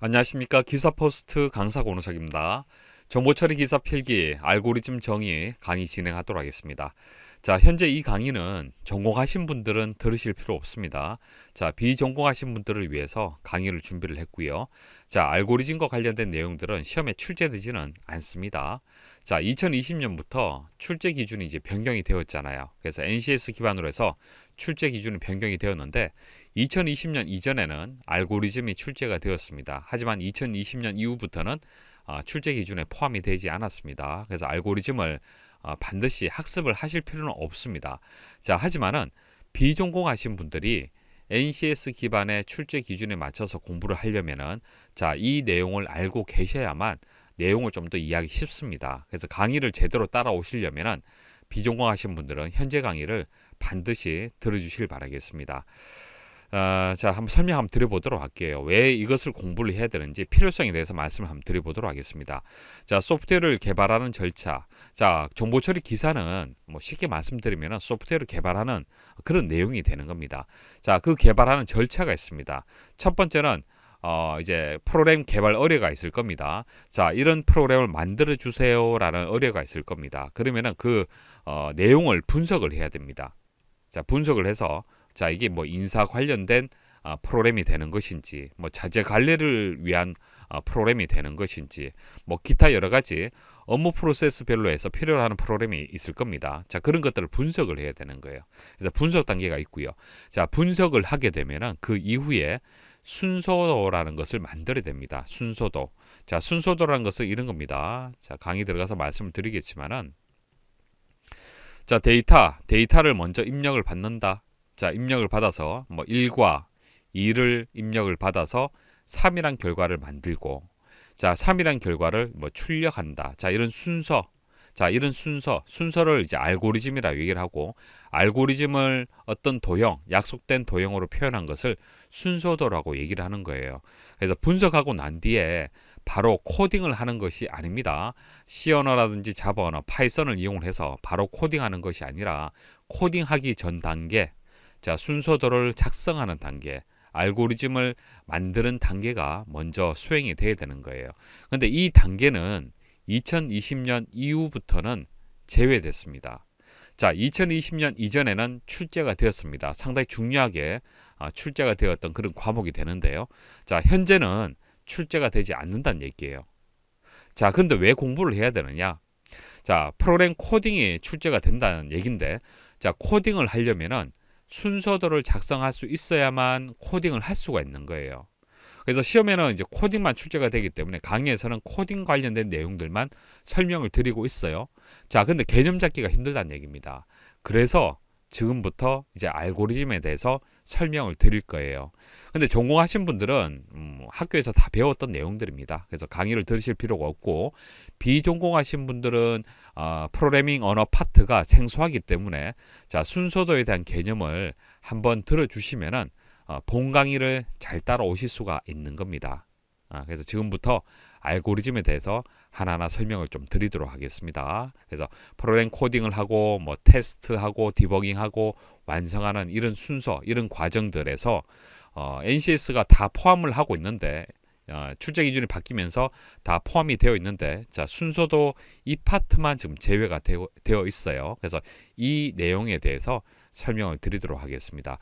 안녕하십니까 기사포스트 강사 권노석입니다 정보처리 기사 필기 알고리즘 정의 강의 진행하도록 하겠습니다. 자 현재 이 강의는 전공하신 분들은 들으실 필요 없습니다. 자 비전공하신 분들을 위해서 강의를 준비를 했고요. 자 알고리즘과 관련된 내용들은 시험에 출제되지는 않습니다. 자 2020년부터 출제 기준이 이제 변경이 되었잖아요. 그래서 NCS 기반으로 해서 출제 기준이 변경이 되었는데 2020년 이전에는 알고리즘이 출제가 되었습니다. 하지만 2020년 이후부터는 아, 출제 기준에 포함이 되지 않았습니다. 그래서 알고리즘을 아, 반드시 학습을 하실 필요는 없습니다. 자, 하지만은 비전공하신 분들이 NCS 기반의 출제 기준에 맞춰서 공부를 하려면은 자, 이 내용을 알고 계셔야만 내용을 좀 더 이해하기 쉽습니다. 그래서 강의를 제대로 따라오시려면은 비전공하신 분들은 현재 강의를 반드시 들어주시길 바라겠습니다. 어, 자 한번 설명 한번 드려보도록 할게요. 왜 이것을 공부를 해야 되는지 필요성에 대해서 말씀을 한번 드려보도록 하겠습니다. 자 소프트웨어를 개발하는 절차. 자 정보 처리 기사는 뭐 쉽게 말씀드리면 소프트웨어를 개발하는 그런 내용이 되는 겁니다. 자그 개발하는 절차가 있습니다. 첫 번째는 어, 이제 프로그램 개발 의뢰가 있을 겁니다. 자, 이런 프로그램을 만들어 주세요라는 의뢰가 있을 겁니다. 그러면은 그 어, 내용을 분석을 해야 됩니다. 자, 분석을 해서 자 이게 뭐 인사 관련된 아, 프로그램이 되는 것인지 뭐 자재 관리를 위한 아, 프로그램이 되는 것인지 뭐 기타 여러 가지 업무 프로세스별로 해서 필요로 하는 프로그램이 있을 겁니다. 자 그런 것들을 분석을 해야 되는 거예요. 그래서 분석 단계가 있고요. 자 분석을 하게 되면은 그 이후에 순서도라는 것을 만들어야 됩니다. 순서도. 자 순서도라는 것은 이런 겁니다. 자 강의 들어가서 말씀을 드리겠지만은 자 데이터 데이터를 먼저 입력을 받는다. 자 입력을 받아서 뭐 1과 2를 입력을 받아서 3이란 결과를 만들고 자 3이란 결과를 뭐 출력한다 자 이런 순서 자 이런 순서 순서를 이제 알고리즘이라 얘기를 하고 알고리즘을 어떤 도형 약속된 도형으로 표현한 것을 순서도라고 얘기를 하는 거예요 그래서 분석하고 난 뒤에 바로 코딩을 하는 것이 아닙니다 C 언어라든지 자바 언어 파이썬을 이용해서 바로 코딩하는 것이 아니라 코딩하기 전 단계 자, 순서도를 작성하는 단계, 알고리즘을 만드는 단계가 먼저 수행이 돼야 되는 거예요. 근데 이 단계는 2020년 이후부터는 제외됐습니다. 자, 2020년 이전에는 출제가 되었습니다. 상당히 중요하게 아, 출제가 되었던 그런 과목이 되는데요. 자, 현재는 출제가 되지 않는다는 얘기예요. 자, 그런데 왜 공부를 해야 되느냐? 자, 프로그램 코딩이 출제가 된다는 얘긴데, 자, 코딩을 하려면은 순서도를 작성할 수 있어야만 코딩을 할 수가 있는 거예요. 그래서 시험에는 이제 코딩만 출제가 되기 때문에 강의에서는 코딩 관련된 내용들만 설명을 드리고 있어요. 자, 근데 개념 잡기가 힘들다는 얘기입니다. 그래서 지금부터 이제 알고리즘에 대해서 설명을 드릴 거예요. 근데 전공하신 분들은 음, 학교에서 다 배웠던 내용들입니다. 그래서 강의를 들으실 필요가 없고 비전공하신 분들은 어, 프로그래밍 언어 파트가 생소하기 때문에 자 순서도에 대한 개념을 한번 들어주시면은 어, 본 강의를 잘 따라오실 수가 있는 겁니다. 아, 그래서 지금부터 알고리즘에 대해서 하나하나 설명을 좀 드리도록 하겠습니다. 그래서 프로그램 코딩을 하고 뭐 테스트하고 디버깅하고 완성하는 이런 순서, 이런 과정들에서 어, NCS가 다 포함을 하고 있는데 어, 출제 기준이 바뀌면서 다 포함이 되어 있는데 자 순서도 이 파트만 지금 제외가 되어, 되어 있어요. 그래서 이 내용에 대해서 설명을 드리도록 하겠습니다.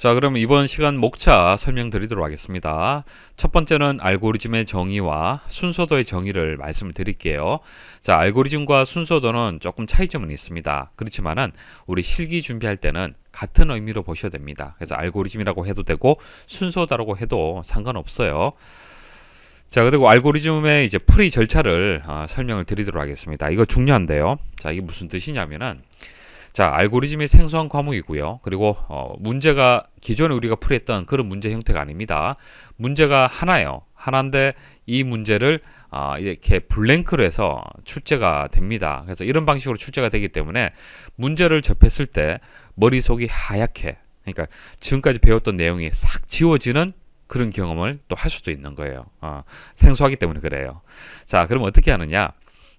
자, 그럼 이번 시간 목차 설명드리도록 하겠습니다. 첫 번째는 알고리즘의 정의와 순서도의 정의를 말씀을 드릴게요. 자, 알고리즘과 순서도는 조금 차이점은 있습니다. 그렇지만은 우리 실기 준비할 때는 같은 의미로 보셔야 됩니다. 그래서 알고리즘이라고 해도 되고 순서다라고 해도 상관없어요. 자, 그리고 알고리즘의 이제 풀이 절차를 어, 설명을 드리도록 하겠습니다. 이거 중요한데요. 자, 이게 무슨 뜻이냐면은 자, 알고리즘이 생소한 과목이고요. 그리고 어, 문제가 기존에 우리가 풀이했던 그런 문제 형태가 아닙니다. 문제가 하나예요. 하나인데 이 문제를 아, 이렇게 블랭크로 해서 출제가 됩니다. 그래서 이런 방식으로 출제가 되기 때문에 문제를 접했을 때 머릿속이 하얗게 그러니까 지금까지 배웠던 내용이 싹 지워지는 그런 경험을 또 할 수도 있는 거예요. 아, 생소하기 때문에 그래요. 자, 그럼 어떻게 하느냐?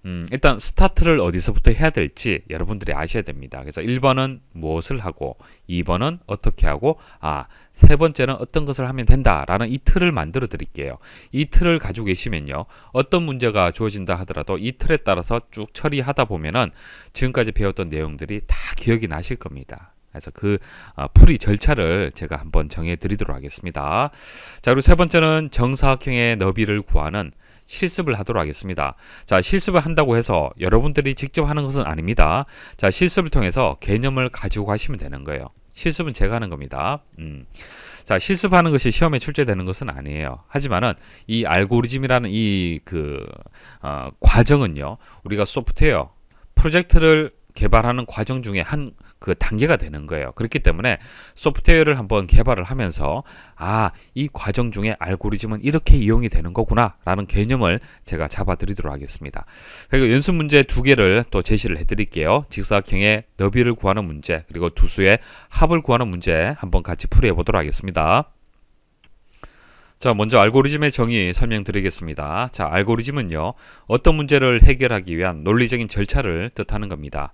음, 일단 스타트를 어디서부터 해야 될지 여러분들이 아셔야 됩니다. 그래서 1번은 무엇을 하고 2번은 어떻게 하고 아, 세 번째는 어떤 것을 하면 된다라는 이 틀을 만들어 드릴게요. 이 틀을 가지고 계시면요. 어떤 문제가 주어진다 하더라도 이 틀에 따라서 쭉 처리하다 보면은 지금까지 배웠던 내용들이 다 기억이 나실 겁니다. 그래서 그 어, 풀이 절차를 제가 한번 정해 드리도록 하겠습니다. 자, 그리고 세 번째는 정사각형의 너비를 구하는 실습을 하도록 하겠습니다. 자, 실습을 한다고 해서 여러분들이 직접 하는 것은 아닙니다. 자, 실습을 통해서 개념을 가지고 가시면 되는 거예요. 실습은 제가 하는 겁니다. 음. 자, 실습하는 것이 시험에 출제되는 것은 아니에요. 하지만은 이 알고리즘이라는 이그 어, 과정은요. 우리가 소프트웨어 프로젝트를 개발하는 과정 중에 한 그 단계가 되는 거예요. 그렇기 때문에 소프트웨어를 한번 개발을 하면서 아, 이 과정 중에 알고리즘은 이렇게 이용이 되는 거구나 라는 개념을 제가 잡아드리도록 하겠습니다. 그리고 연습 문제 두 개를 또 제시를 해드릴게요. 직사각형의 너비를 구하는 문제 그리고 두수의 합을 구하는 문제 한번 같이 풀이해 보도록 하겠습니다. 자, 먼저 알고리즘의 정의 설명드리겠습니다. 자, 알고리즘은요, 어떤 문제를 해결하기 위한 논리적인 절차를 뜻하는 겁니다.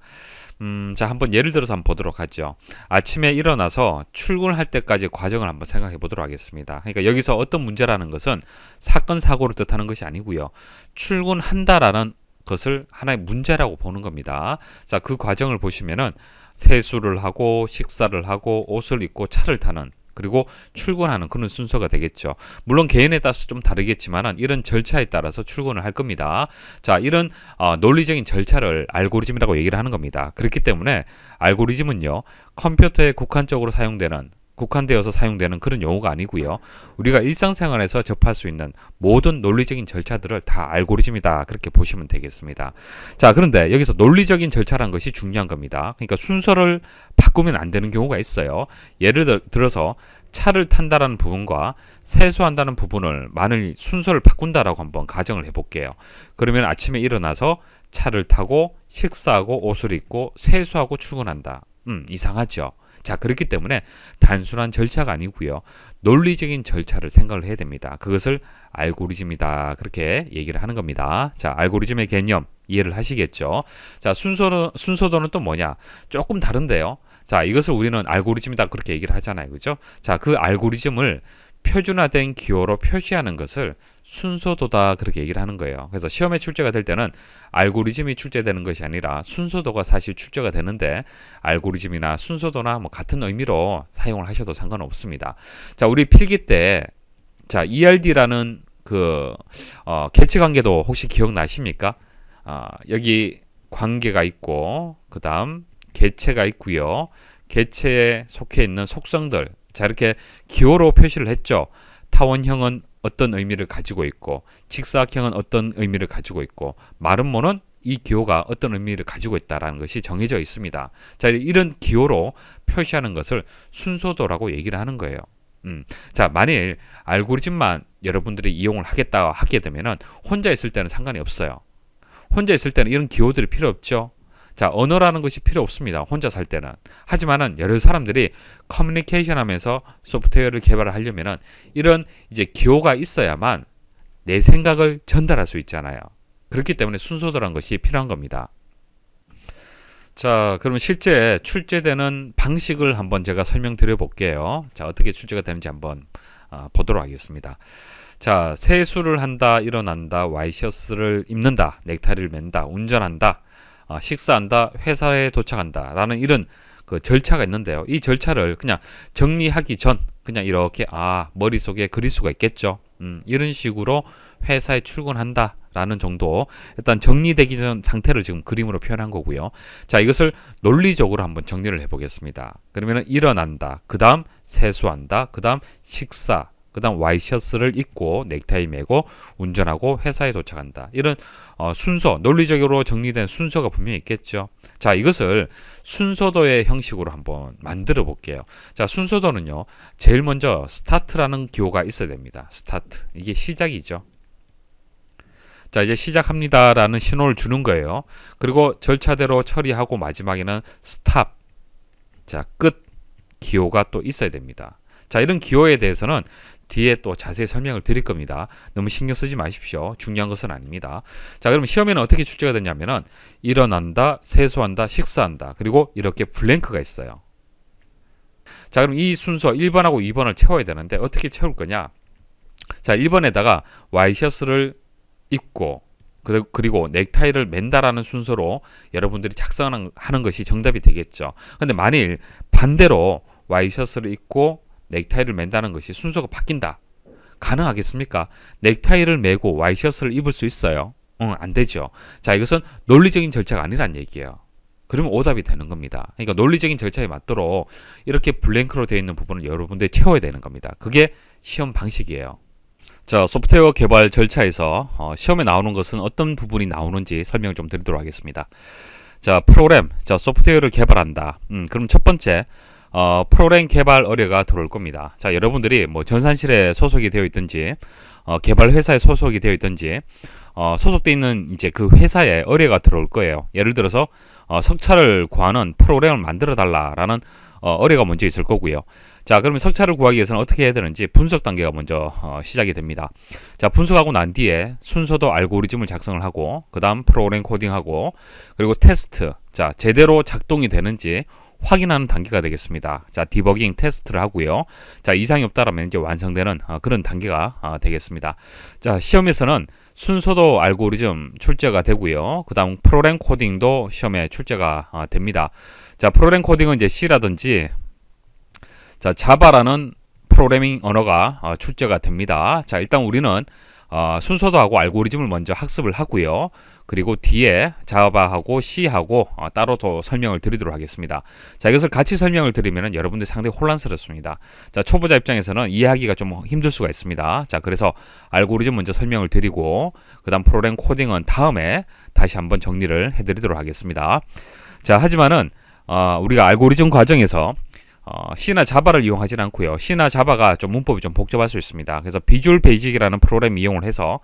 음, 자, 한번 예를 들어서 한번 보도록 하죠. 아침에 일어나서 출근할 때까지 과정을 한번 생각해 보도록 하겠습니다. 그러니까 여기서 어떤 문제라는 것은 사건, 사고를 뜻하는 것이 아니고요. 출근한다라는 것을 하나의 문제라고 보는 겁니다. 자, 그 과정을 보시면은 세수를 하고 식사를 하고 옷을 입고 차를 타는 그리고 출근하는 그런 순서가 되겠죠. 물론 개인에 따라서 좀 다르겠지만 이런 절차에 따라서 출근을 할 겁니다. 자, 이런 어, 논리적인 절차를 알고리즘이라고 얘기를 하는 겁니다. 그렇기 때문에 알고리즘은요. 컴퓨터에 국한적으로 사용되는 국한되어서 사용되는 그런 용어가 아니고요. 우리가 일상생활에서 접할 수 있는 모든 논리적인 절차들을 다 알고리즘이다. 그렇게 보시면 되겠습니다. 자, 그런데 여기서 논리적인 절차란 것이 중요한 겁니다. 그러니까 순서를 바꾸면 안 되는 경우가 있어요. 예를 들어서 차를 탄다라는 부분과 세수한다는 부분을 만일 순서를 바꾼다라고 한번 가정을 해볼게요. 그러면 아침에 일어나서 차를 타고 식사하고 옷을 입고 세수하고 출근한다. 음, 이상하죠. 자, 그렇기 때문에 단순한 절차가 아니고요. 논리적인 절차를 생각을 해야 됩니다. 그것을 알고리즘이다. 그렇게 얘기를 하는 겁니다. 자, 알고리즘의 개념 이해를 하시겠죠? 자, 순서 는 순서도는 또 뭐냐? 조금 다른데요. 자, 이것을 우리는 알고리즘이다. 그렇게 얘기를 하잖아요. 그죠? 자, 그 알고리즘을 표준화된 기호로 표시하는 것을 순서도다 그렇게 얘기를 하는 거예요. 그래서 시험에 출제가 될 때는 알고리즘이 출제되는 것이 아니라 순서도가 사실 출제가 되는데 알고리즘이나 순서도나 뭐 같은 의미로 사용을 하셔도 상관없습니다. 자, 우리 필기 때 자, ERD라는 그 어, 개체 관계도 혹시 기억나십니까? 어, 여기 관계가 있고 그다음 개체가 있고요. 개체에 속해 있는 속성들 자 이렇게 기호로 표시를 했죠. 타원형은 어떤 의미를 가지고 있고 직사각형은 어떤 의미를 가지고 있고 마름모는 이 기호가 어떤 의미를 가지고 있다라는 것이 정해져 있습니다. 자 이런 기호로 표시하는 것을 순서도라고 얘기를 하는 거예요. 음, 자 만일 알고리즘만 여러분들이 이용을 하겠다 하게 되면은 혼자 있을 때는 상관이 없어요. 혼자 있을 때는 이런 기호들이 필요 없죠. 자, 언어라는 것이 필요 없습니다. 혼자 살 때는. 하지만은 여러 사람들이 커뮤니케이션 하면서 소프트웨어를 개발을 하려면은 이런 이제 기호가 있어야만 내 생각을 전달할 수 있잖아요. 그렇기 때문에 순서도란 것이 필요한 겁니다. 자, 그러면 실제 출제되는 방식을 한번 제가 설명드려 볼게요. 자, 어떻게 출제가 되는지 한번 어, 보도록 하겠습니다. 자, 세수를 한다, 일어난다, 와이셔츠를 입는다, 넥타이를 맨다, 운전한다, 아, 식사한다, 회사에 도착한다라는 이런 그 절차가 있는데요. 이 절차를 그냥 정리하기 전 그냥 이렇게 아 머릿속에 그릴 수가 있겠죠. 음, 이런 식으로 회사에 출근한다. 라는 정도 일단 정리되기 전 상태를 지금 그림으로 표현한 거고요 자 이것을 논리적으로 한번 정리를 해 보겠습니다 그러면 일어난다 그 다음 세수한다 그 다음 식사 그다음 와이셔츠를 입고 넥타이 매고 운전하고 회사에 도착한다. 이런 어, 순서 논리적으로 정리된 순서가 분명히 있겠죠. 자 이것을 순서도의 형식으로 한번 만들어 볼게요. 자 순서도는요. 제일 먼저 스타트라는 기호가 있어야 됩니다. 스타트 이게 시작이죠. 자 이제 시작합니다라는 신호를 주는 거예요. 그리고 절차대로 처리하고 마지막에는 스탑. 자끝 기호가 또 있어야 됩니다. 자 이런 기호에 대해서는 뒤에 또 자세히 설명을 드릴 겁니다. 너무 신경 쓰지 마십시오. 중요한 것은 아닙니다. 자, 그럼 시험에는 어떻게 출제가 되냐면은 일어난다, 세수한다, 식사한다. 그리고 이렇게 블랭크가 있어요. 자, 그럼 이 순서 1번하고 2번을 채워야 되는데 어떻게 채울 거냐? 자, 1번에다가 와이셔츠를 입고 그리고 넥타이를 맨다라는 순서로 여러분들이 작성하는 것이 정답이 되겠죠. 근데 만일 반대로 와이셔츠를 입고 넥타이를 맨다는 것이 순서가 바뀐다. 가능하겠습니까? 넥타이를 메고 와이셔츠를 입을 수 있어요? 응, 안 되죠. 자, 이것은 논리적인 절차가 아니란 얘기예요. 그러면 오답이 되는 겁니다. 그러니까 논리적인 절차에 맞도록 이렇게 블랭크로 되어 있는 부분을 여러분들이 채워야 되는 겁니다. 그게 시험 방식이에요. 자, 소프트웨어 개발 절차에서 어, 시험에 나오는 것은 어떤 부분이 나오는지 설명 을좀 드리도록 하겠습니다. 자, 프로그램, 자, 소프트웨어를 개발한다. 음, 그럼 첫 번째, 어, 프로그램 개발 의뢰가 들어올 겁니다. 자, 여러분들이 뭐 전산실에 소속이 되어 있든지 어, 개발 회사에 소속이 되어 있든지 어, 소속돼 있는 이제 그 회사에 의뢰가 들어올 거예요. 예를 들어서 어, 석차를 구하는 프로그램을 만들어 달라라는 어, 의뢰가 먼저 있을 거고요. 자, 그러면 석차를 구하기 위해서는 어떻게 해야 되는지 분석 단계가 먼저 어, 시작이 됩니다. 자, 분석하고 난 뒤에 순서도 알고리즘을 작성을 하고 그다음 프로그램 코딩하고 그리고 테스트. 자, 제대로 작동이 되는지 확인하는 단계가 되겠습니다. 자, 디버깅 테스트를 하고요. 자, 이상이 없다라면 이제 완성되는 어, 그런 단계가 어, 되겠습니다. 자, 시험에서는 순서도 알고리즘 출제가 되고요. 그 다음 프로그램 코딩도 시험에 출제가 어, 됩니다. 자, 프로그램 코딩은 이제 C라든지 자, 자바라는 프로그래밍 언어가 어, 출제가 됩니다. 자, 일단 우리는 어, 순서도 하고 알고리즘을 먼저 학습을 하고요. 그리고 뒤에 자바하고 C하고 어, 따로 더 설명을 드리도록 하겠습니다. 자 이것을 같이 설명을 드리면 여러분들 이 상당히 혼란스럽습니다. 자 초보자 입장에서는 이해하기가 좀 힘들 수가 있습니다. 자 그래서 알고리즘 먼저 설명을 드리고 그 다음 프로그램 코딩은 다음에 다시 한번 정리를 해드리도록 하겠습니다. 자 하지만은 어, 우리가 알고리즘 과정에서 어, C나 자바를 이용하진 않고요. C나 자바가 좀 문법이 좀 복잡할 수 있습니다. 그래서 비주얼 베이직이라는 프로그램 이용을 해서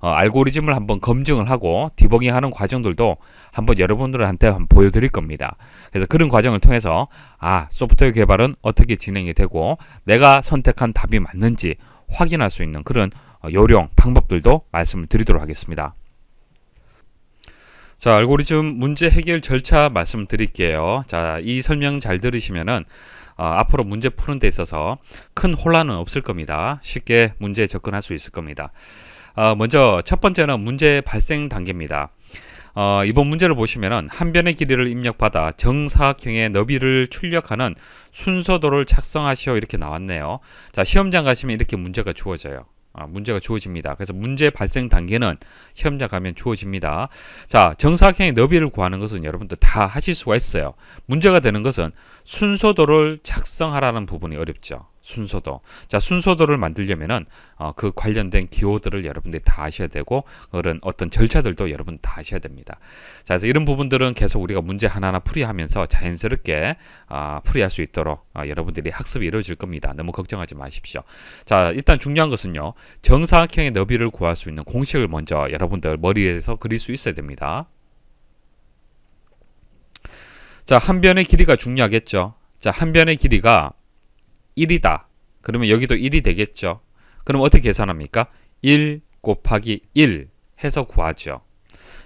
어, 알고리즘을 한번 검증을 하고 디버깅하는 과정들도 한번 여러분들한테 한번 보여드릴 겁니다. 그래서 그런 과정을 통해서 아 소프트웨어 개발은 어떻게 진행이 되고 내가 선택한 답이 맞는지 확인할 수 있는 그런 어, 요령 방법들도 말씀을 드리도록 하겠습니다. 자, 알고리즘 문제 해결 절차 말씀드릴게요. 자, 이 설명 잘 들으시면은 어, 앞으로 문제 푸는 데 있어서 큰 혼란은 없을 겁니다. 쉽게 문제에 접근할 수 있을 겁니다. 어, 먼저 첫 번째는 문제 발생 단계입니다. 어, 이번 문제를 보시면한 변의 길이를 입력받아 정사각형의 너비를 출력하는 순서도를 작성하시오 이렇게 나왔네요. 자 시험장 가시면 이렇게 문제가 주어져요. 아, 문제가 주어집니다. 그래서 문제 발생 단계는 시험장 가면 주어집니다. 자, 정사각형의 너비를 구하는 것은 여러분들 다 하실 수가 있어요. 문제가 되는 것은 순서도를 작성하라는 부분이 어렵죠. 순서도. 자, 순서도를 만들려면은 어, 그 관련된 기호들을 여러분들이 다 아셔야 되고 그런 어떤 절차들도 여러분 다 아셔야 됩니다. 자, 그래서 이런 부분들은 계속 우리가 문제 하나하나 풀이하면서 자연스럽게 어, 풀이할 수 있도록 어, 여러분들이 학습이 이루어질 겁니다. 너무 걱정하지 마십시오. 자, 일단 중요한 것은요. 정사각형의 너비를 구할 수 있는 공식을 먼저 여러분들 머리에서 그릴 수 있어야 됩니다. 자, 한 변의 길이가 중요하겠죠. 자, 한 변의 길이가 1이다. 그러면 여기도 1이 되겠죠. 그럼 어떻게 계산합니까? 1 곱하기 1 해서 구하죠.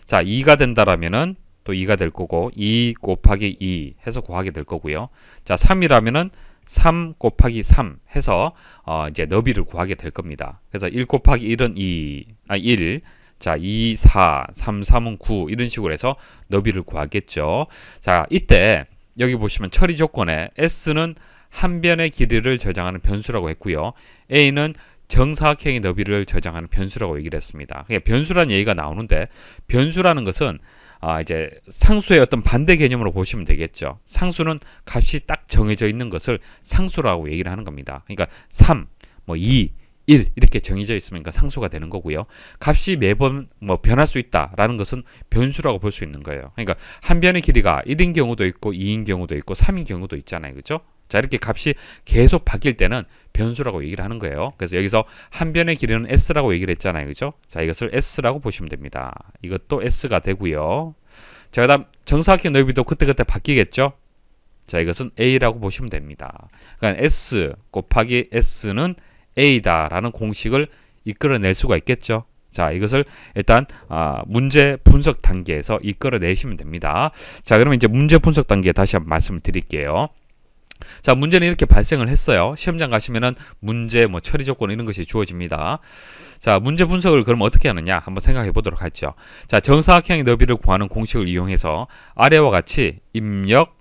자, 2가 된다라면은 또 2가 될 거고 2 곱하기 2 해서 구하게 될 거고요. 자, 3이라면은 3 곱하기 3 해서 어 이제 너비를 구하게 될 겁니다. 그래서 1 곱하기 1은 2, 아 1, 자 2, 4, 3, 3은 9 이런 식으로 해서 너비를 구하겠죠. 자 이때 여기 보시면 처리 조건에 S는 한 변의 길이를 저장하는 변수라고 했고요. a는 정사각형의 너비를 저장하는 변수라고 얘기를 했습니다. 그러니까 변수라는 얘기가 나오는데 변수라는 것은 아 이제 상수의 어떤 반대 개념으로 보시면 되겠죠. 상수는 값이 딱 정해져 있는 것을 상수라고 얘기를 하는 겁니다. 그러니까 3, 뭐 2, 1 이렇게 정해져 있으니까 그러니까 상수가 되는 거고요. 값이 매번 뭐 변할 수 있다라는 것은 변수라고 볼 수 있는 거예요. 그러니까 한 변의 길이가 1인 경우도 있고 2인 경우도 있고 3인 경우도 있잖아요. 그죠? 자 이렇게 값이 계속 바뀔 때는 변수라고 얘기를 하는 거예요. 그래서 여기서 한 변의 길이는 s라고 얘기를 했잖아요. 그죠? 자 이것을 s라고 보시면 됩니다. 이것도 s가 되고요. 자 그다음 정사각형 넓이도 그때그때 바뀌겠죠? 자 이것은 a라고 보시면 됩니다. 그러니까 s 곱하기 s는 a다라는 공식을 이끌어낼 수가 있겠죠. 자 이것을 일단 아, 문제 분석 단계에서 이끌어내시면 됩니다. 자 그러면 이제 문제 분석 단계 다시 한번 말씀을 드릴게요. 자 문제는 이렇게 발생을 했어요 시험장 가시면은 문제 뭐 처리 조건 이런 것이 주어집니다 자 문제 분석을 그럼 어떻게 하느냐 한번 생각해 보도록 하죠 자 정사각형의 너비를 구하는 공식을 이용해서 아래와 같이 입력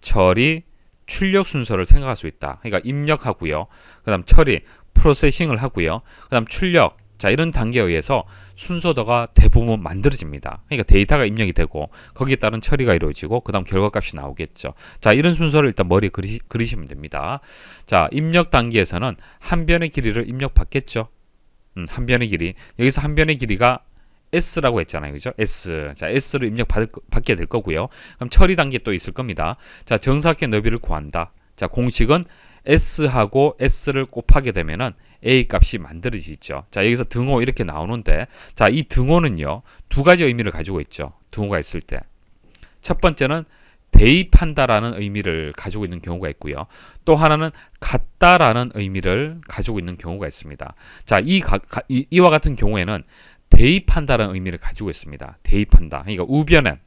처리 출력 순서를 생각할 수 있다 그러니까 입력하고요 그 다음 처리 프로세싱을 하고요 그 다음 출력 자 이런 단계에 의해서 순서도가 대부분 만들어집니다. 그러니까 데이터가 입력이 되고 거기에 따른 처리가 이루어지고 그 다음 결과값이 나오겠죠. 자 이런 순서를 일단 머리 그리, 그리시면 됩니다. 자 입력 단계에서는 한 변의 길이를 입력받겠죠. 음, 한 변의 길이 여기서 한 변의 길이가 S라고 했잖아요. 그죠? S. 자, S를 입력 받게될 거고요. 그럼 처리 단계 또 있을 겁니다. 자, 정사각형 너비를 구한다. 자, 공식은 S하고 S를 곱하게 되면은 A 값이 만들어지죠. 자, 여기서 등호 이렇게 나오는데, 자, 이 등호는요, 두 가지 의미를 가지고 있죠. 등호가 있을 때. 첫 번째는 대입한다라는 의미를 가지고 있는 경우가 있고요. 또 하나는 같다라는 의미를 가지고 있는 경우가 있습니다. 자, 이 가, 이, 이와 같은 경우에는 대입한다라는 의미를 가지고 있습니다. 대입한다. 그러니까 우변에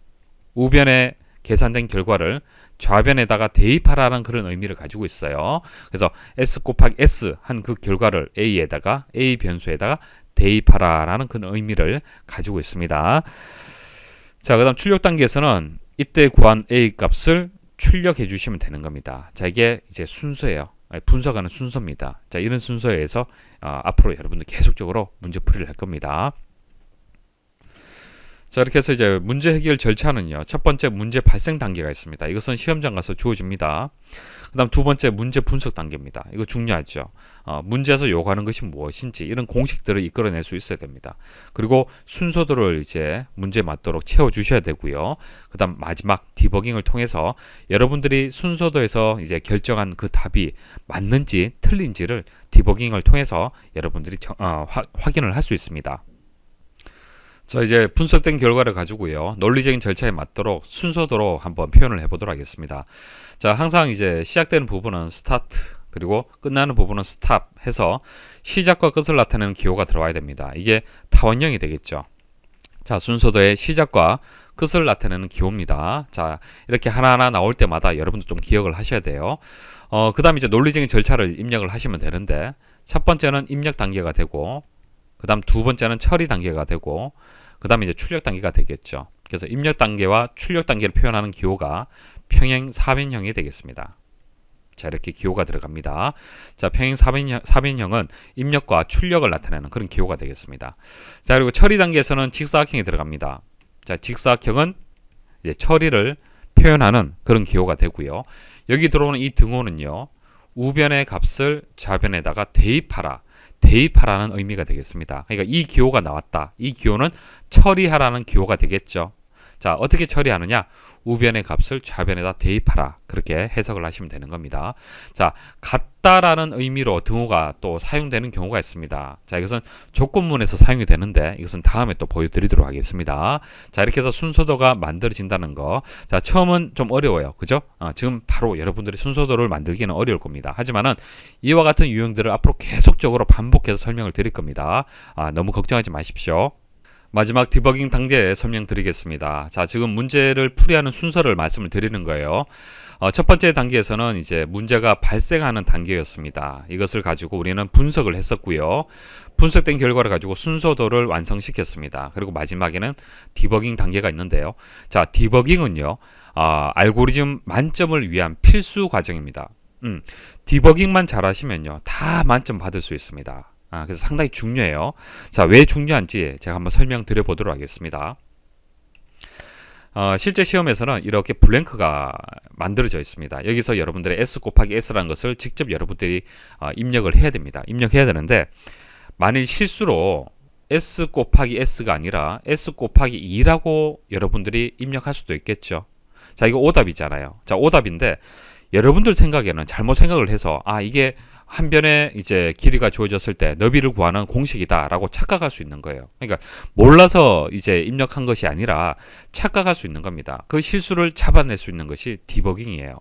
우변에 계산된 결과를 좌변에다가 대입하라는 그런 의미를 가지고 있어요. 그래서 s 곱하기 s 한 그 결과를 a에다가 a 변수에다가 대입하라라는 그런 의미를 가지고 있습니다. 자, 그다음 출력 단계에서는 이때 구한 a 값을 출력해 주시면 되는 겁니다. 자, 이게 이제 순서예요. 분석하는 순서입니다. 자, 이런 순서에 서 어, 아, 앞으로 여러분들 계속적으로 문제풀이를 할 겁니다. 자 이렇게 해서 이제 문제 해결 절차는요 첫 번째 문제 발생 단계가 있습니다 이것은 시험장 가서 주어집니다 그 다음 두 번째 문제 분석 단계입니다 이거 중요하죠 어, 문제에서 요구하는 것이 무엇인지 이런 공식들을 이끌어낼 수 있어야 됩니다 그리고 순서들을 이제 문제 맞도록 채워 주셔야 되고요 그 다음 마지막 디버깅을 통해서 여러분들이 순서도에서 이제 결정한 그 답이 맞는지 틀린지를 디버깅을 통해서 여러분들이 정, 어, 화, 확인을 할 수 있습니다 자 이제 분석된 결과를 가지고요 논리적인 절차에 맞도록 순서대로 한번 표현을 해보도록 하겠습니다 자 항상 이제 시작되는 부분은 스타트 그리고 끝나는 부분은 스탑 해서 시작과 끝을 나타내는 기호가 들어와야 됩니다 이게 타원형이 되겠죠 자 순서도의 시작과 끝을 나타내는 기호입니다 자 이렇게 하나하나 나올 때마다 여러분도 좀 기억을 하셔야 돼요 어그 다음 이제 논리적인 절차를 입력을 하시면 되는데 첫 번째는 입력 단계가 되고 그 다음 두 번째는 처리 단계가 되고 그 다음에 이제 출력 단계가 되겠죠. 그래서 입력 단계와 출력 단계를 표현하는 기호가 평행 4변형이 되겠습니다. 자 이렇게 기호가 들어갑니다. 자 평행 4변형, 4변형은 입력과 출력을 나타내는 그런 기호가 되겠습니다. 자 그리고 처리 단계에서는 직사각형이 들어갑니다. 자 직사각형은 이제 처리를 표현하는 그런 기호가 되고요. 여기 들어오는 이 등호는요. 우변의 값을 좌변에다가 대입하라. 대입하라는 의미가 되겠습니다. 그러니까 이 기호가 나왔다. 이 기호는 처리하라는 기호가 되겠죠. 자, 어떻게 처리하느냐? 우변의 값을 좌변에다 대입하라. 그렇게 해석을 하시면 되는 겁니다. 자, 같다라는 의미로 등호가 또 사용되는 경우가 있습니다. 자, 이것은 조건문에서 사용이 되는데 이것은 다음에 또 보여드리도록 하겠습니다. 자, 이렇게 해서 순서도가 만들어진다는 거. 자, 처음은 좀 어려워요. 그죠? 어, 지금 바로 여러분들이 순서도를 만들기는 어려울 겁니다. 하지만은 이와 같은 유형들을 앞으로 계속적으로 반복해서 설명을 드릴 겁니다. 아, 너무 걱정하지 마십시오. 마지막 디버깅 단계 에 설명드리겠습니다. 자, 지금 문제를 풀이하는 순서를 말씀을 드리는 거예요. 어, 첫 번째 단계에서는 이제 문제가 발생하는 단계였습니다. 이것을 가지고 우리는 분석을 했었고요. 분석된 결과를 가지고 순서도를 완성시켰습니다. 그리고 마지막에는 디버깅 단계가 있는데요. 자, 디버깅은요. 어, 알고리즘 만점을 위한 필수 과정입니다. 음, 디버깅만 잘하시면요. 다 만점 받을 수 있습니다. 아, 그래서 상당히 중요해요. 자, 왜 중요한지 제가 한번 설명드려 보도록 하겠습니다. 어, 실제 시험에서는 이렇게 블랭크가 만들어져 있습니다. 여기서 여러분들의 S 곱하기 S라는 것을 직접 여러분들이 어, 입력을 해야 됩니다. 입력해야 되는데 만일 실수로 S 곱하기 S가 아니라 S 곱하기 2라고 여러분들이 입력할 수도 있겠죠. 자, 이거 오답이잖아요. 자, 오답인데 여러분들 생각에는 잘못 생각을 해서 아, 이게 한 변에 이제 길이가 주어졌을 때 너비를 구하는 공식이다라고 착각할 수 있는 거예요. 그러니까 몰라서 이제 입력한 것이 아니라 착각할 수 있는 겁니다. 그 실수를 잡아낼 수 있는 것이 디버깅이에요.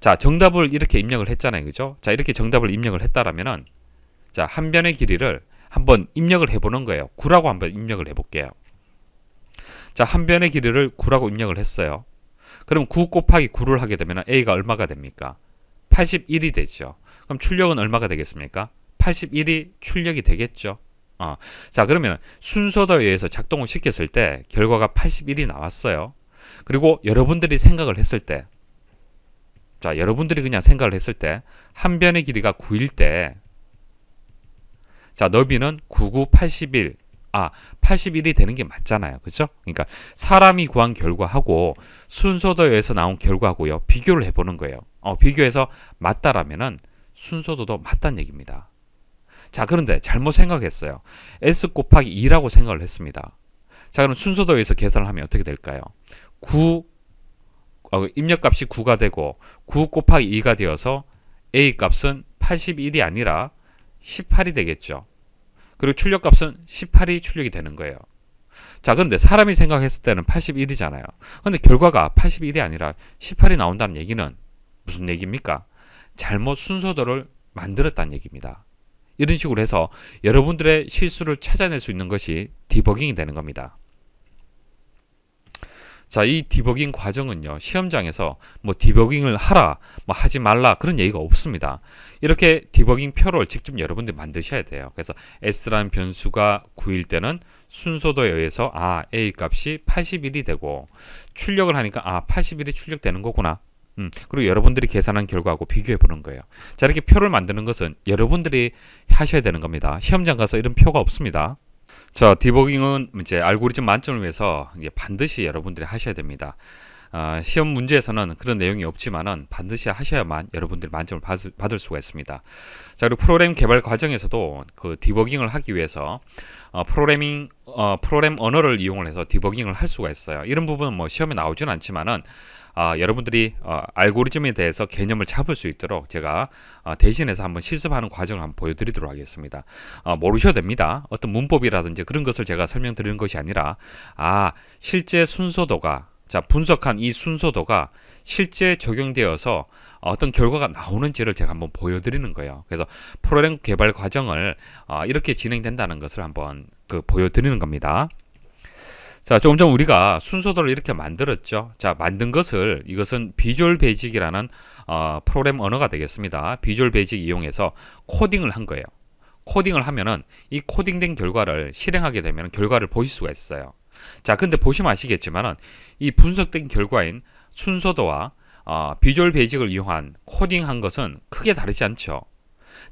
자, 정답을 이렇게 입력을 했잖아요. 그죠? 자, 이렇게 정답을 입력을 했다라면은 자, 한 변의 길이를 한번 입력을 해 보는 거예요. 9라고 한번 입력을 해 볼게요. 자, 한 변의 길이를 9라고 입력을 했어요. 그럼 9 곱하기 9를 하게 되면 A가 얼마가 됩니까? 81이 되죠. 그럼 출력은 얼마가 되겠습니까? 81이 출력이 되겠죠. 어. 자 그러면 순서도에 의해서 작동을 시켰을 때 결과가 81이 나왔어요. 그리고 여러분들이 생각을 했을 때 자, 여러분들이 그냥 생각을 했을 때 한 변의 길이가 9일 때 자, 너비는 9981 아, 81이 되는 게 맞잖아요. 그죠? 그러니까 사람이 구한 결과하고 순서도에 해서 나온 결과하고요. 비교를 해 보는 거예요. 어, 비교해서 맞다라면은 순서도 더 맞다는 얘기입니다. 자 그런데 잘못 생각했어요. s 곱하기 2라고 생각을 했습니다. 자 그럼 순서도에 의서 계산을 하면 어떻게 될까요? 9 어, 입력값이 9가 되고 9 곱하기 2가 되어서 a 값은 81이 아니라 18이 되겠죠. 그리고 출력값은 18이 출력이 되는 거예요. 자 그런데 사람이 생각했을 때는 81이잖아요. 근데 결과가 81이 아니라 18이 나온다는 얘기는 무슨 얘기입니까? 잘못 순서도를 만들었다는 얘기입니다. 이런 식으로 해서 여러분들의 실수를 찾아낼 수 있는 것이 디버깅이 되는 겁니다. 자, 이 디버깅 과정은요, 시험장에서 뭐 디버깅을 하라, 뭐 하지 말라, 그런 얘기가 없습니다. 이렇게 디버깅 표를 직접 여러분들이 만드셔야 돼요. 그래서 S라는 변수가 9일 때는 순서도에 의해서 아, A 값이 81이 되고, 출력을 하니까 아, 81이 출력되는 거구나. 음, 그리고 여러분들이 계산한 결과하고 비교해 보는 거예요. 자, 이렇게 표를 만드는 것은 여러분들이 하셔야 되는 겁니다. 시험장 가서 이런 표가 없습니다. 자, 디버깅은 이제 알고리즘 만점을 위해서 반드시 여러분들이 하셔야 됩니다. 어, 시험 문제에서는 그런 내용이 없지만은 반드시 하셔야만 여러분들이 만점을 받을, 받을, 수가 있습니다. 자, 그리고 프로그램 개발 과정에서도 그 디버깅을 하기 위해서 어, 프로그래밍 어, 프로그램 언어를 이용을 해서 디버깅을 할 수가 있어요. 이런 부분은 뭐 시험에 나오진 않지만은 아, 여러분들이 어, 알고리즘에 대해서 개념을 잡을 수 있도록 제가 어, 대신해서 한번 실습하는 과정을 한번 보여드리도록 하겠습니다. 어, 모르셔도 됩니다. 어떤 문법이라든지 그런 것을 제가 설명드리는 것이 아니라 아 실제 순서도가 자 분석한 이 순서도가 실제 적용되어서 어떤 결과가 나오는지를 제가 한번 보여드리는 거예요. 그래서 프로그램 개발 과정을 어, 이렇게 진행된다는 것을 한번 그 보여드리는 겁니다. 자, 조금 전 우리가 순서도를 이렇게 만들었죠. 자, 만든 것을 이것은 비주얼 베이직이라는 어, 프로그램 언어가 되겠습니다. 비주얼 베이직 이용해서 코딩을 한 거예요. 코딩을 하면은 이 코딩된 결과를 실행하게 되면 결과를 보실 수가 있어요. 자, 근데 보시면 아시겠지만은 이 분석된 결과인 순서도와 어, 비주얼 베이직을 이용한 코딩한 것은 크게 다르지 않죠.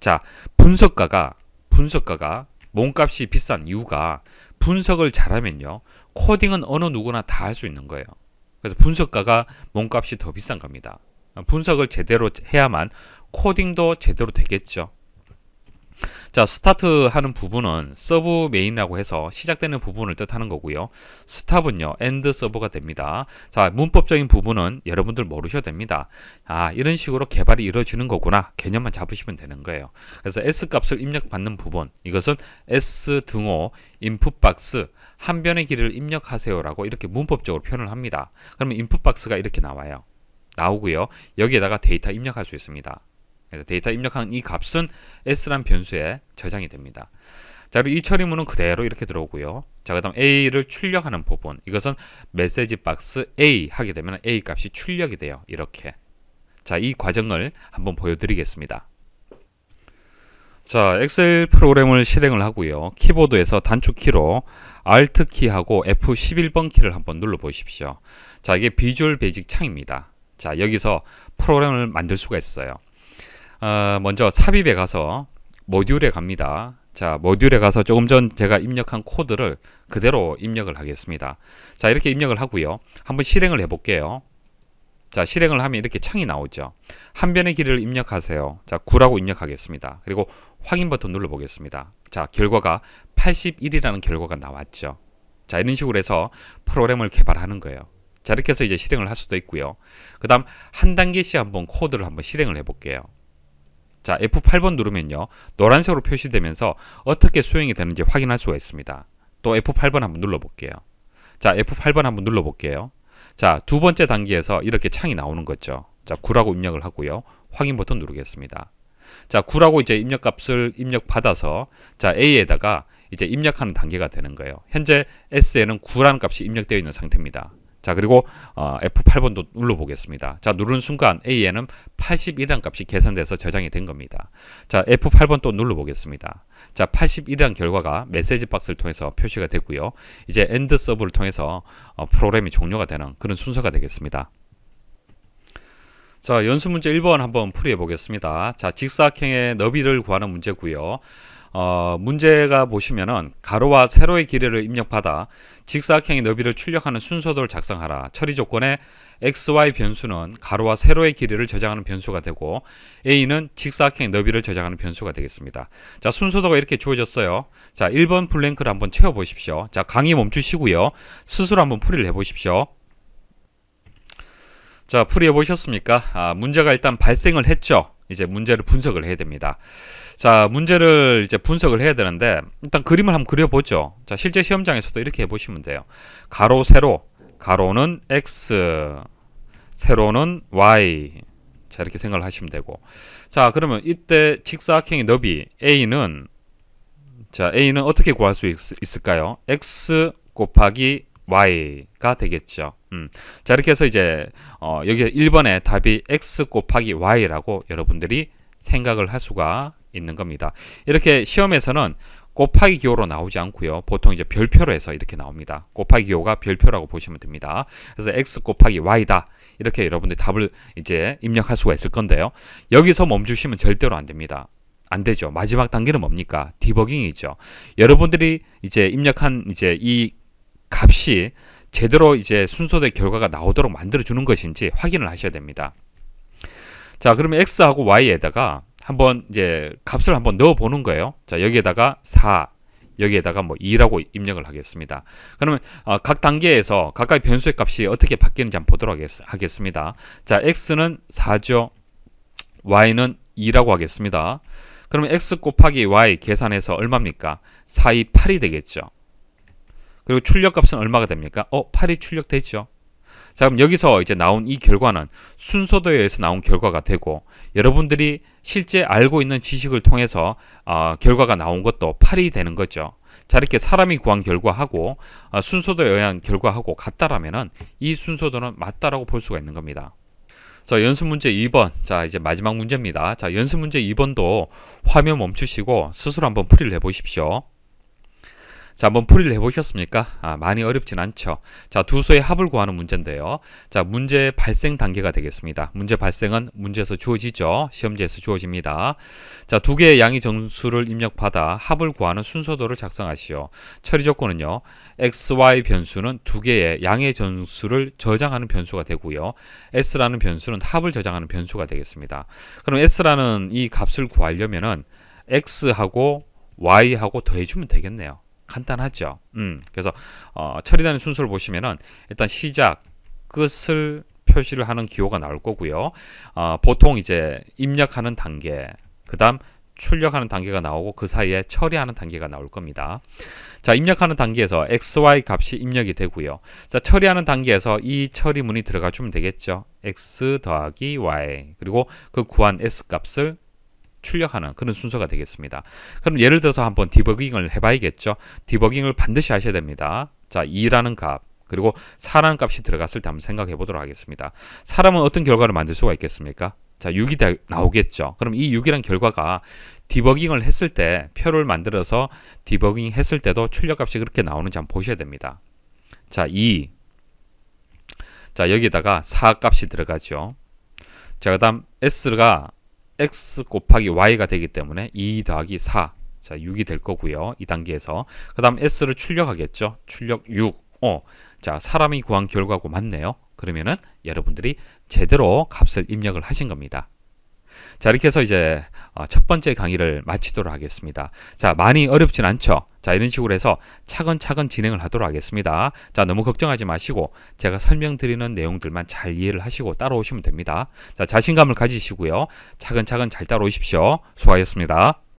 자, 분석가가 분석가가 몸값이 비싼 이유가 분석을 잘하면요. 코딩은 어느 누구나 다 할 수 있는 거예요. 그래서 분석가가 몸값이 더 비싼 겁니다. 분석을 제대로 해야만 코딩도 제대로 되겠죠. 자 스타트 하는 부분은 서브 메인이라고 해서 시작되는 부분을 뜻하는 거고요 스탑은요 엔드 서브가 됩니다 자 문법적인 부분은 여러분들 모르셔도 됩니다 아 이런 식으로 개발이 이루어지는 거구나 개념만 잡으시면 되는 거예요 그래서 s 값을 입력받는 부분 이것은 s 등호 인풋 박스 한 변의 길이를 입력하세요 라고 이렇게 문법적으로 표현을 합니다 그러면 인풋 박스가 이렇게 나와요 나오고요 여기에다가 데이터 입력할 수 있습니다 그래서 데이터 입력한 이 값은 s란 변수에 저장이 됩니다. 자, 그리고 이 처리문은 그대로 이렇게 들어오고요. 자, 그다음 a를 출력하는 부분. 이것은 메시지 박스 a 하게 되면 a 값이 출력이 돼요. 이렇게. 자, 이 과정을 한번 보여드리겠습니다. 자, 엑셀 프로그램을 실행을 하고요. 키보드에서 단축키로 Alt 키하고 F11번 키를 한번 눌러 보십시오. 자, 이게 비주얼 베이직 창입니다. 자, 여기서 프로그램을 만들 수가 있어요. 어, 먼저 삽입에 가서 모듈에 갑니다. 자, 모듈에 가서 조금 전 제가 입력한 코드를 그대로 입력을 하겠습니다. 자, 이렇게 입력을 하고요. 한번 실행을 해 볼게요. 자, 실행을 하면 이렇게 창이 나오죠. 한 변의 길을 입력하세요. 자, 9라고 입력하겠습니다. 그리고 확인 버튼 눌러 보겠습니다. 자, 결과가 81이라는 결과가 나왔죠. 자, 이런 식으로 해서 프로그램을 개발하는 거예요. 자, 이렇게 해서 이제 실행을 할 수도 있고요. 그다음 한 단계씩 한번 코드를 한번 실행을 해 볼게요. 자 F8번 누르면요 노란색으로 표시되면서 어떻게 수행이 되는지 확인할 수가 있습니다 또 F8번 한번 눌러볼게요 자 F8번 한번 눌러볼게요 자두 번째 단계에서 이렇게 창이 나오는 거죠 자 9라고 입력을 하고요 확인 버튼 누르겠습니다 자 9라고 이제 입력값을 입력받아서 자 A에다가 이제 입력하는 단계가 되는 거예요 현재 S에는 9라는 값이 입력되어 있는 상태입니다 자 그리고 어, F8번도 눌러보겠습니다. 자 누른 순간 A에는 81이라는 값이 계산돼서 저장이 된 겁니다. 자 F8번 또 눌러보겠습니다. 자 81이라는 결과가 메시지 박스를 통해서 표시가 되고요. 이제 엔드 서브를 통해서 어, 프로그램이 종료가 되는 그런 순서가 되겠습니다. 자 연습 문제 1번 한번 풀이해 보겠습니다. 자 직사각형의 너비를 구하는 문제고요. 어, 문제가 보시면은 가로와 세로의 길이를 입력받아 직사각형의 너비를 출력하는 순서도를 작성하라. 처리 조건에 xy 변수는 가로와 세로의 길이를 저장하는 변수가 되고 a는 직사각형의 너비를 저장하는 변수가 되겠습니다. 자, 순서도가 이렇게 주어졌어요. 자, 1번 블랭크를 한번 채워 보십시오. 자, 강의 멈추시고요. 스스로 한번 풀이를 해 보십시오. 자, 풀이해 보셨습니까? 아, 문제가 일단 발생을 했죠. 이제 문제를 분석을 해야 됩니다. 자, 문제를 이제 분석을 해야 되는데 일단 그림을 한번 그려보죠. 자, 실제 시험장에서도 이렇게 해보시면 돼요. 가로, 세로, 가로는 x, 세로는 y. 자, 이렇게 생각을 하시면 되고. 자, 그러면 이때 직사각형의 너비 a는 자, a는 어떻게 구할 수 있, 을까요 x 곱하기 y가 되겠죠. 음. 자, 이렇게 해서 이제 어, 여기 1번에 답이 x 곱하기 y라고 여러분들이 생각을 할 수가 있는 겁니다. 이렇게 시험에서는 곱하기 기호로 나오지 않고요. 보통 이제 별표로 해서 이렇게 나옵니다. 곱하기 기호가 별표라고 보시면 됩니다. 그래서 x 곱하기 y다. 이렇게 여러분들 답을 이제 입력할 수가 있을 건데요. 여기서 멈추시면 절대로 안 됩니다. 안 되죠. 마지막 단계는 뭡니까? 디버깅이죠. 여러분들이 이제 입력한 이제 이 값이 제대로 이제 순서대 결과가 나오도록 만들어 주는 것인지 확인을 하셔야 됩니다. 자, 그러면 x하고 y에다가 한번 이제 값을 한번 넣어 보는 거예요. 자, 여기에다가 4 여기에다가 뭐 2라고 입력을 하겠습니다. 그러면 어, 각 단계에서 각각의 변수의 값이 어떻게 바뀌는지 한번 보도록 하겠, 습니다 자, x는 4죠. y는 2라고 하겠습니다. 그러면 x 곱하기 y 계산해서 얼마입니까? 4, 2, 8이 되겠죠. 그리고 출력값은 얼마가 됩니까? 어, 8이 출력됐죠 자, 그럼 여기서 이제 나온 이 결과는 순서도에 의해서 나온 결과가 되고 여러분들이 실제 알고 있는 지식을 통해서 어, 결과가 나온 것도 8이 되는 거죠. 자, 이렇게 사람이 구한 결과하고 어, 순서도에 의한 결과하고 같다라면은 이 순서도는 맞다라고 볼 수가 있는 겁니다. 자, 연습 문제 2번. 자, 이제 마지막 문제입니다. 자, 연습 문제 2번도 화면 멈추시고 스스로 한번 풀이를 해 보십시오. 자, 한번 풀이를 해보셨습니까? 아, 많이 어렵진 않죠. 자, 두 수의 합을 구하는 문제인데요. 자, 문제 발생 단계가 되겠습니다. 문제 발생은 문제에서 주어지죠. 시험지에서 주어집니다. 자, 두 개의 양의 정수를 입력받아 합을 구하는 순서도를 작성하시오. 처리 조건은요. x, y 변수는 두 개의 양의 정수를 저장하는 변수가 되고요. s라는 변수는 합을 저장하는 변수가 되겠습니다. 그럼 s라는 이 값을 구하려면은 x하고 y하고 더해주면 되겠네요. 간단하죠. 음, 그래서 어, 처리되는 순서를 보시면은 일단 시작, 끝을 표시를 하는 기호가 나올 거고요. 어, 보통 이제 입력하는 단계, 그다음 출력하는 단계가 나오고 그 사이에 처리하는 단계가 나올 겁니다. 자, 입력하는 단계에서 XY 값이 입력이 되고요. 자, 처리하는 단계에서 이 처리문이 들어가 주면 되겠죠. X 더하기 Y 그리고 그 구한 S 값을 출력하는 그런 순서가 되겠습니다. 그럼 예를 들어서 한번 디버깅을 해봐야겠죠. 디버깅을 반드시 하셔야 됩니다. 자, 2라는 값. 그리고 4라는 값이 들어갔을 때 한번 생각해 보도록 하겠습니다. 사람은 어떤 결과를 만들 수가 있겠습니까? 자, 6이 나오겠죠. 그럼 이 6이란 결과가 디버깅을 했을 때 표를 만들어서 디버깅 했을 때도 출력값이 그렇게 나오는지 한번 보셔야 됩니다. 자, 2. 자, 여기다가 4 값이 들어가죠. 자, 그 다음 S가 x 곱하기 y가 되기 때문에 2 더하기 4 자, 6이 될 거고요. 이 단계에서. 그 다음 S를 출력하겠죠. 출력 6. 어. 자, 사람이 구한 결과고 맞네요. 그러면은 여러분들이 제대로 값을 입력을 하신 겁니다. 자, 이렇게 해서 이제 어, 첫 번째 강의를 마치도록 하겠습니다. 자, 많이 어렵진 않죠? 자, 이런 식으로 해서 차근차근 진행을 하도록 하겠습니다. 자, 너무 걱정하지 마시고 제가 설명드리는 내용들만 잘 이해를 하시고 따라오시면 됩니다. 자, 자신감을 가지시고요. 차근차근 잘 따라오십시오. 수고하셨습니다.